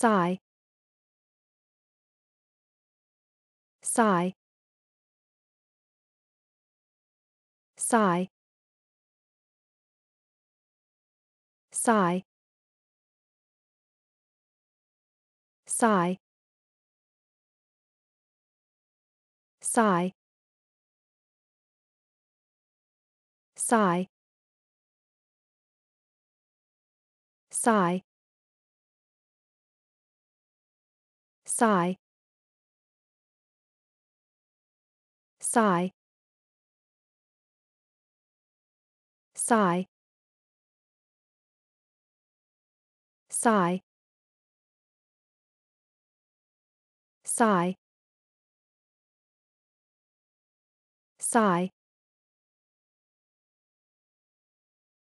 sigh sigh sigh sigh sigh sigh sigh sigh sigh sigh sigh sigh sigh sigh